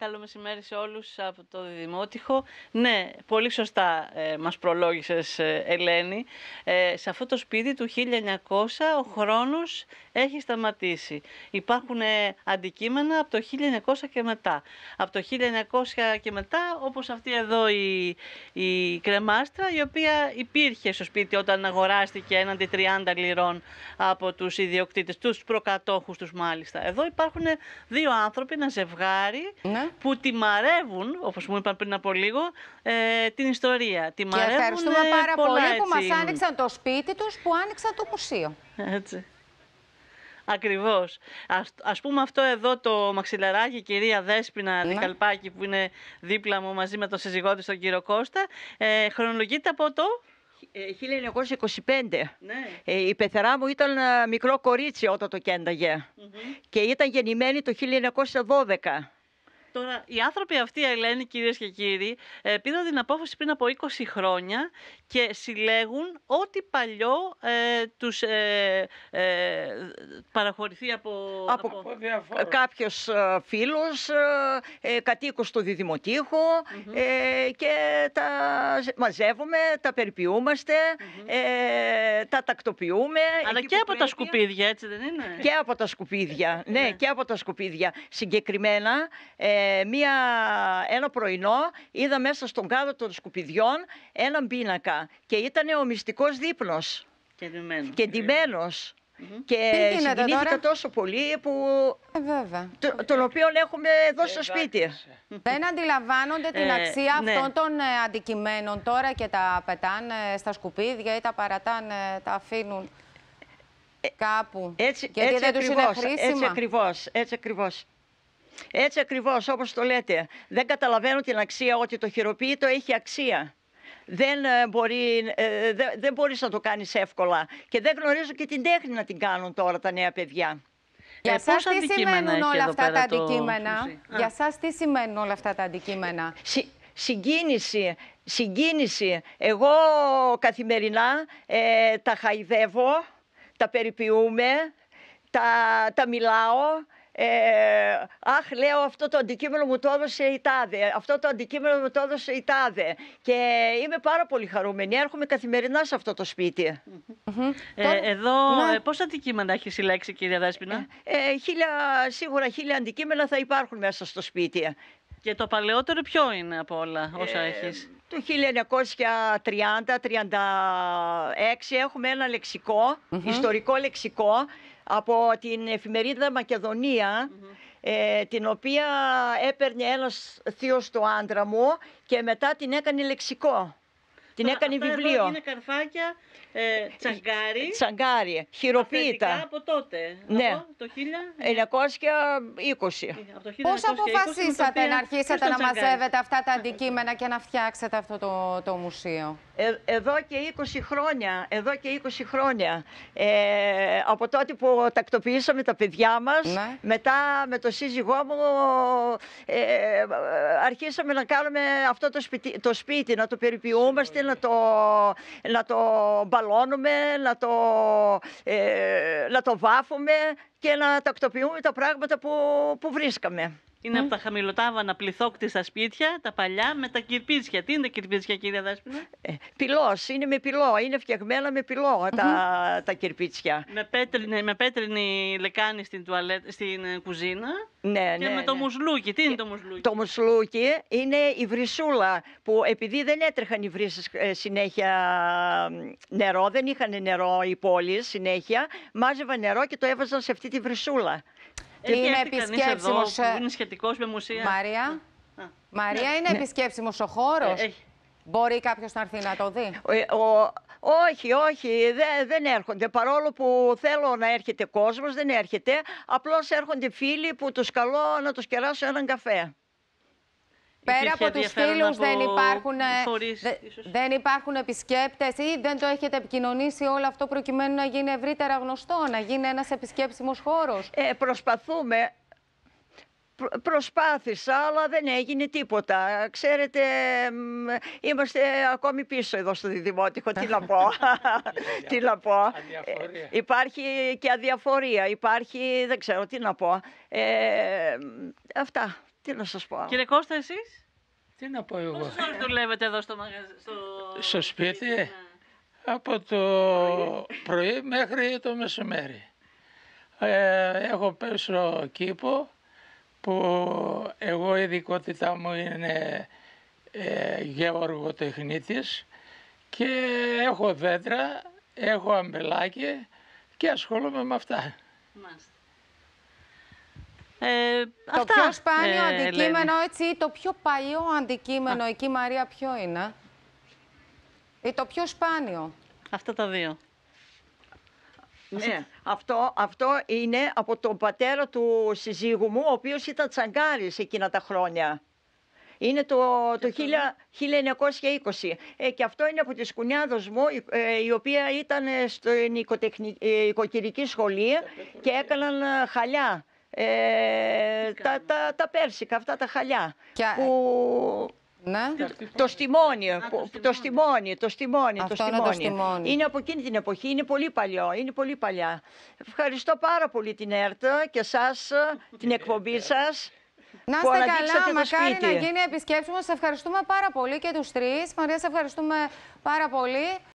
Καλό μεσημέρι σε όλους από το Δημότυχο. Ναι, πολύ σωστά ε, μας προλόγησες ε, Ελένη. Ε, σε αυτό το σπίτι του 1900 ο χρόνος έχει σταματήσει. Υπάρχουν ε, αντικείμενα από το 1900 και μετά. Από το 1900 και μετά όπως αυτή εδώ η, η κρεμάστρα η οποία υπήρχε στο σπίτι όταν αγοράστηκε έναντι 30 λιρών από τους ιδιοκτήτες, τους προκατόχους τους μάλιστα. Εδώ υπάρχουν ε, δύο άνθρωποι, ένα ζευγάρι ναι που τιμαρεύουν, όπως μου είπαν πριν από λίγο, ε, την ιστορία. και ευχαριστούμε πάρα πολύ που μας άνοιξαν το σπίτι τους, που άνοιξαν το μουσείο. Έτσι. Ακριβώς. Ας, πούμε αυτό εδώ το μαξιλαράκι, κυρία Δέσποινα ναι. Δικαλπάκη, που είναι δίπλα μου μαζί με τον σύζυγό της, τον κύριο Κώστα, ε, χρονολογείται από το... 1925. Ε, ναι. Ε, η πεθερά μου ήταν ε, μικρό κορίτσι όταν το κένταγε και ήταν γεννημένη το 1912. Τώρα, οι άνθρωποι αυτοί, Ελένη, κυρίες και κύριοι, ε, πήραν την απόφαση πριν από 20 χρόνια και συλλέγουν ό,τι παλιό ε, τους ε, ε παραχωρηθεί από, από, από κάποιος ε, φίλος, ε, του Δημοτήχου και τα μαζεύουμε, τα περιποιουμαστε τα τακτοποιούμε. Αλλά και από τα σκουπίδια, έτσι δεν είναι. Και από τα σκουπίδια, ναι, ναι, και από τα σκουπίδια. Συγκεκριμένα, μία, ένα πρωινό είδα μέσα στον κάδο των σκουπιδιών έναν πίνακα και ήταν ο μυστικός Και ντυμένος. Και συγκινήθηκα τόσο πολύ που. Ε, βέβαια. Το, τον οποίο έχουμε εδώ στο σπίτι. Δεν αντιλαμβάνονται την ε, αξία ναι. αυτών των ε, αντικειμένων τώρα και τα πετάνε στα σκουπίδια ή τα παρατάνε, τα αφήνουν κάπου. Έτσι, έτσι δεν είναι Έτσι ακριβώς, έτσι ακριβώς. Έτσι ακριβώς όπως το λέτε. Δεν καταλαβαίνω την αξία ότι το χειροποίητο έχει αξία. Δεν, ε, μπορεί, ε, δεν, μπορείς να το κάνεις εύκολα. Και δεν γνωρίζω και την τέχνη να την κάνουν τώρα τα νέα παιδιά. Για ε, σας τι σημαίνουν όλα αυτά τα αντικείμενα. Για σας τι σημαίνουν όλα αυτά τα αντικείμενα. Συ, συγκίνηση, συγκίνηση. Εγώ καθημερινά τα χαϊδεύω, τα περιποιούμε, τα, τα μιλάω ε, αχ λέω αυτό το αντικείμενο μου το έδωσε η τάδε, αυτό το αντικείμενο μου το έδωσε η τάδε και είμαι πάρα πολύ χαρούμενη, έρχομαι καθημερινά σε αυτό το σπίτι. ε, εδώ ε, πόσα αντικείμενα έχεις συλλέξει κυρία Δέσποινα? Ε, ε, χίλια, σίγουρα χίλια αντικείμενα θα υπάρχουν μέσα στο σπίτι. Και το παλαιότερο ποιο είναι από όλα όσα ε, έχεις? Το 1930-36 έχουμε ένα λεξικό, ιστορικό λεξικό από την εφημερίδα Μακεδονία, ε, την οποία έπαιρνε ένας θείος του άντρα μου και μετά την έκανε λεξικό. Την έκανε βιβλίο. Εδώ είναι καρφάκια, ε, τσαγκάρι. Ε, τσαγκάρι, χειροποίητα. από τότε. Ναι. Ε, από το 1920. Πώς αποφασίσατε να αρχίσετε να μαζεύετε αυτά τα αντικείμενα και να φτιάξετε αυτό το, το μουσείο. Ε, εδώ και 20 χρόνια, εδώ και 20 χρόνια ε, από τότε που τακτοποιήσαμε τα παιδιά μας, ναι. μετά με το σύζυγό μου ε, αρχίσαμε να κάνουμε αυτό το σπίτι, να το περιποιούμαστε, να το, να το μπαλώνουμε, να το, ε, να το βάφουμε και να τακτοποιούμε τα πράγματα που, που βρίσκαμε. Είναι mm. από τα χαμηλοτάβανα στα σπίτια, τα παλιά, με τα κυρπίτσια. Τι είναι τα κυρπίτσια, κυρία Δάσπινα? Ε, πυλός, είναι με πυλό. Είναι φτιαγμένα με πυλο τα, τα κυρπίτσια. Με πέτρινη, με πέτρινη λεκάνη στην, στην ε, κουζίνα. Ναι, και ναι, με το ναι. μουσλούκι. Τι είναι ε, το μουσλούκι? Το μουσλούκι είναι η βρυσούλα που επειδή δεν έτρεχαν οι βρύσες ε, συνέχεια νερό, δεν είχαν νερό οι πόλεις συνέχεια, μάζευαν νερό και το έβαζαν σε αυτή τη βρυσούλα είναι επισκέψιμο. Είναι σχετικός με μουσεία. Μαρία. Α, Μαρία, ναι. είναι ναι. ο χώρος. Ε, Μπορεί κάποιος να έρθει να το δει. Ε, ο, όχι, όχι, δεν έρχονται. Παρόλο που θέλω να έρχεται κόσμος, δεν έρχεται. Απλώς έρχονται φίλοι που τους καλώ να τους κεράσω έναν καφέ. Πέρα από τους φίλου, ε, δεν, υπάρχουν, δε, επισκέπτες ή δεν το έχετε επικοινωνήσει όλο αυτό προκειμένου να γίνει ευρύτερα γνωστό, να γίνει ένας επισκέψιμος χώρος. Ε, προσπαθούμε. Προσπάθησα, αλλά δεν έγινε τίποτα. Ξέρετε, είμαστε ακόμη πίσω εδώ στο Δημότυχο. Τι να πω. τι να πω. Ε, υπάρχει και αδιαφορία. Υπάρχει, δεν ξέρω τι να πω. αυτά. Τι να σας πω. Κύριε Κώστα, εσείς. Τι να πω εγώ. Πόσο δουλεύετε εδώ στο μαγαζί. Στο, στο σπίτι. Ναι. Από το πρωί μέχρι το μεσημέρι. Ε, έχω πέσω κήπο που εγώ η ειδικότητά μου είναι ε, γεωργοτεχνίτης και έχω δέντρα, έχω αμπελάκι και ασχολούμαι με αυτά. Μάλιστα. Ε, το πιο σπάνιο αντικείμενο έτσι, ή το πιο παλιό αντικείμενο εκεί, Μαρία, ποιο είναι. Ή το πιο σπάνιο. Αυτά τα δύο. Ναι, αυτό, αυτό είναι από τον πατέρα του συζύγου μου, ο οποίος ήταν τσαγκάρης εκείνα τα χρόνια. Είναι το, το 1920 ε, και αυτό είναι από τη σκουνιάδος μου ε, η οποία ήταν στην ε, οικοκυρική σχολή και έκαναν ε, χαλιά ε, τα, ναι. τα, τα πέρσικα, αυτά τα χαλιά. Που... Ε, ναι. Το στιμόνι, το στιμόνι, το στιμόνι, το στιμόνι. Είναι, από εκείνη την εποχή, είναι πολύ παλιό, είναι πολύ παλιά. Ευχαριστώ πάρα πολύ την ΕΡΤΑ και σας, την εκπομπή ε, ε, σας. Να είστε καλά, μακάρι να γίνει επισκέψη ευχαριστούμε πάρα πολύ και τους τρεις. Μαρία, σε ευχαριστούμε πάρα πολύ.